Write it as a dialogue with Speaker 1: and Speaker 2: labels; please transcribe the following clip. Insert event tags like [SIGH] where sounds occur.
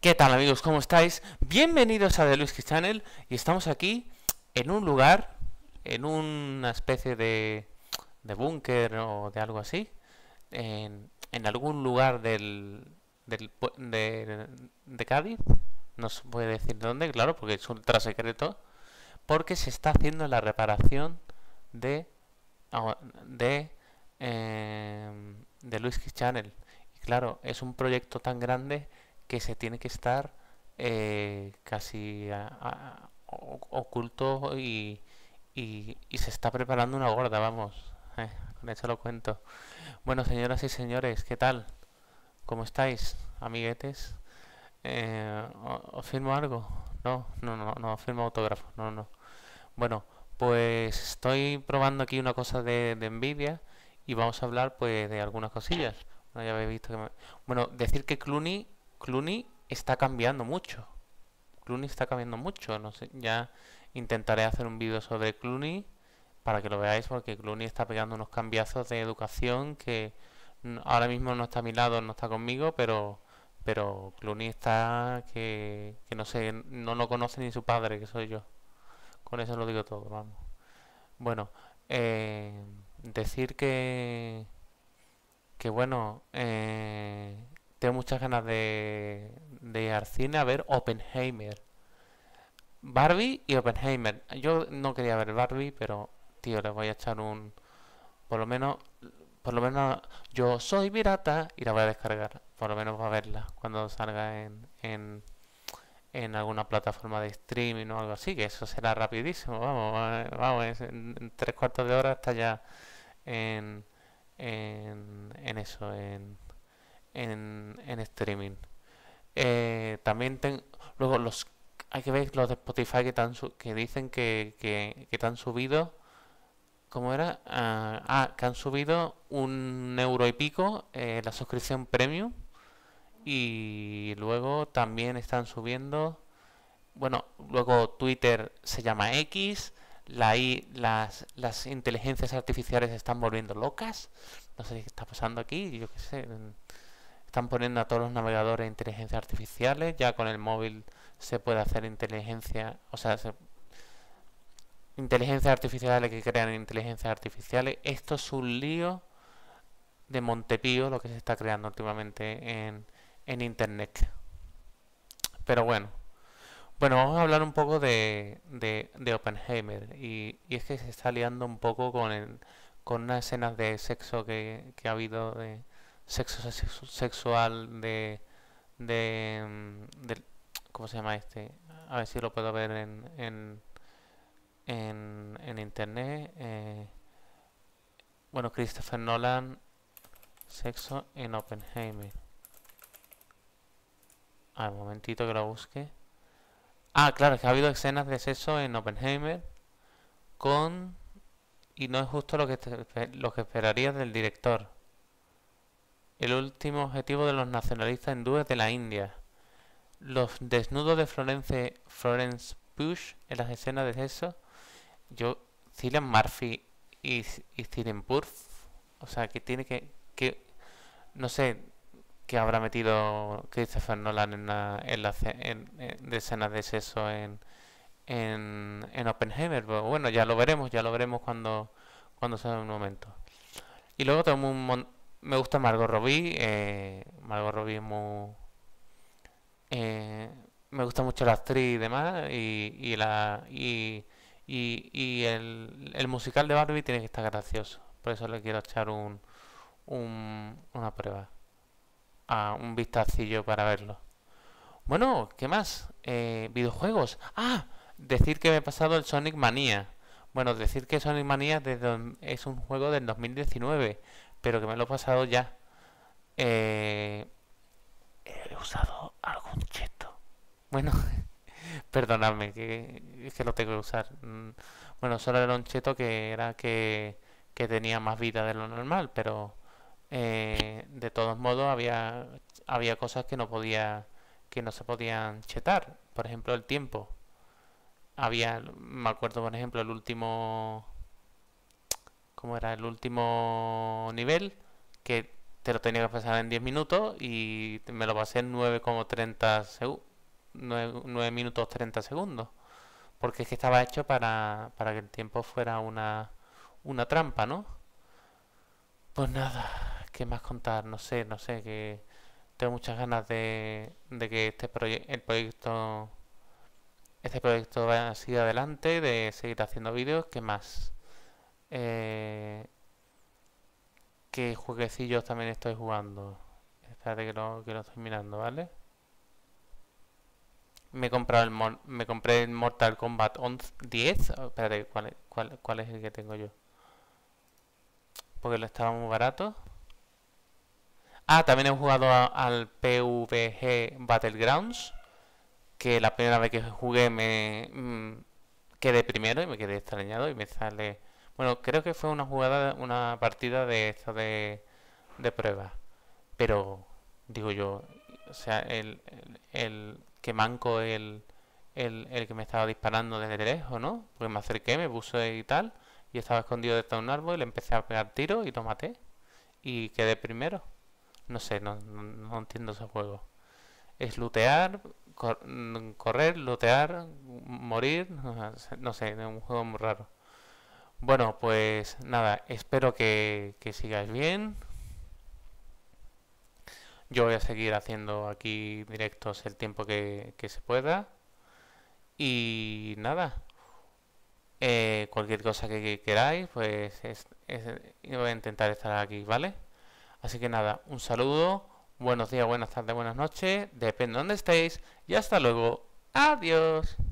Speaker 1: ¿Qué tal amigos? ¿Cómo estáis? Bienvenidos a The Luis Channel y estamos aquí en un lugar, en una especie de, de búnker o de algo así, en, algún lugar del, del de, Cádiz, no se puede decir dónde, claro, porque es ultra secreto, porque se está haciendo la reparación de, ah, de, eh, de Channel. Y claro, es un proyecto tan grande que se tiene que estar eh, casi oculto y, y, se está preparando una gorda, vamos. Eh, con lo cuento. Bueno, señoras y señores, ¿qué tal? ¿Cómo estáis, amiguetes? Eh, ¿Os firmo algo? No, no, no, no, firmo autógrafo, no, no. Bueno, pues estoy probando aquí una cosa de, envidia. y vamos a hablar pues de algunas cosillas. ya habéis visto que me... Bueno, decir que Cluny... Clooney está cambiando mucho. Clooney está cambiando mucho. No sé, ya intentaré hacer un vídeo sobre Clooney para que lo veáis porque Clooney está pegando unos cambiazos de educación que ahora mismo no está a mi lado, no está conmigo, pero pero Clooney está que, que no sé, no lo conoce ni su padre, que soy yo. Con eso lo digo todo, vamos. Bueno, eh, decir que que bueno, eh, tengo muchas ganas de, ir al cine a ver Oppenheimer. Barbie y Oppenheimer. Yo no quería ver Barbie, pero tío, le voy a echar un. Por lo menos. Por lo menos yo soy pirata y la voy a descargar. Por lo menos a verla cuando salga en, en, en alguna plataforma de streaming o algo así. Que eso será rapidísimo. Vamos, vamos. En, en tres cuartos de hora está ya en, en, en eso. En, en, en streaming. Eh, también tengo luego los hay que ver los de Spotify que, tan, que dicen que, que, te han subido. ¿Cómo era? Ah, ah, que han subido un euro y pico eh, la suscripción premium. Y luego también están subiendo. Bueno, luego Twitter se llama X. La I, las, las inteligencias artificiales están volviendo locas. No sé qué está pasando aquí. Yo qué sé. Están poniendo a todos los navegadores inteligencia artificiales. Ya con el móvil se puede hacer inteligencia, o sea, se, inteligencias artificiales que crean inteligencias artificiales. Esto es un lío de Montepío, lo que se está creando últimamente en, en Internet. Pero bueno. Bueno, vamos a hablar un poco de, de, Oppenheimer. Y, es que se está liando un poco con, con unas escenas de sexo que, que ha habido de, sexo, sexual de, de, mm, ¿Cómo se llama este? A ver si lo puedo ver en, en, en, internet. Eh, bueno, Christopher Nolan, sexo en Oppenheimer. A un momentito que lo busque. Ah, claro, es que ha habido escenas de sexo en Oppenheimer con... Y no es justo lo que, te, lo que esperarías del director el último objetivo de los nacionalistas hindúes de la India. Los desnudos de Florence, Florence Bush en las escenas de sexo. Yo, Cillian Murphy y, y Cillian O sea, que tiene que, que. No sé qué habrá metido Christopher Nolan en, la, en, la, en, de escenas de sexo en, en, en Oppenheimer. Pero bueno, ya lo veremos, ya lo veremos cuando, cuando sea un momento. Y luego tenemos un, montón me gusta Margot Robbie. Eh, Margot Robbie es muy. Eh, me gusta mucho la actriz y demás. Y, la, y, el, musical de Barbie tiene que estar gracioso. Por eso le quiero echar un, una prueba. a un vistacillo para verlo. Bueno, ¿qué más? Eh, videojuegos. Ah, decir que me he pasado el Sonic Manía. Bueno, decir que Sonic Mania es un juego del 2019 pero que me lo he pasado ya. Eh, he usado algún cheto. Bueno, [LAUGHS] perdonadme, que, que lo tengo que usar. Mm, bueno, solo era un cheto que era que, que tenía más vida de lo normal, pero eh, de todos modos había, había cosas que no podía que no se podían chetar. Por ejemplo, el tiempo. Había, me acuerdo, por ejemplo, el último ...como era el último nivel? Que te lo tenía que pasar en 10 minutos y me lo pasé en 9,30 segundos. 9, minutos 30 segundos. Porque es que estaba hecho para, para que el tiempo fuera una, una trampa, ¿no? Pues nada, ¿qué más contar? No sé, no sé, que tengo muchas ganas de, que este proyecto... el proyecto este vaya proyecto seguir adelante, de seguir haciendo vídeos, ¿qué más? Eh, ¿Qué jueguecillos también estoy jugando? Espérate que lo, que estoy mirando, ¿vale? Me he comprado el, me compré el Mortal Kombat 11, 10. espérate, ¿cuál es, cuál, es el que tengo yo? Porque lo estaba muy barato. Ah, también he jugado al PVG Battlegrounds. Que la primera vez que jugué me mm, quedé primero y me quedé extrañado y me sale bueno, creo que fue una jugada, una partida de esta de, prueba. Pero, digo yo, o sea, el, que manco el, que me estaba disparando desde lejos, ¿no? Porque me acerqué, me puse y tal, y estaba escondido detrás de un árbol y le empecé a pegar tiro y lo maté. Y quedé primero. No sé, no, no, entiendo ese juego. Es lootear, mm, correr, lootear, morir, [LAUGHS] no sé, es un juego muy raro. Bueno, pues nada, espero que, que sigáis bien. Yo voy a seguir haciendo aquí directos el tiempo que, se pueda. Y nada, eh, cualquier cosa que queráis, pues eh, voy a intentar estar aquí, ¿vale? Así que nada, un saludo, buenos días, buenas tardes, buenas noches, depende de dónde estéis y hasta luego. Adiós.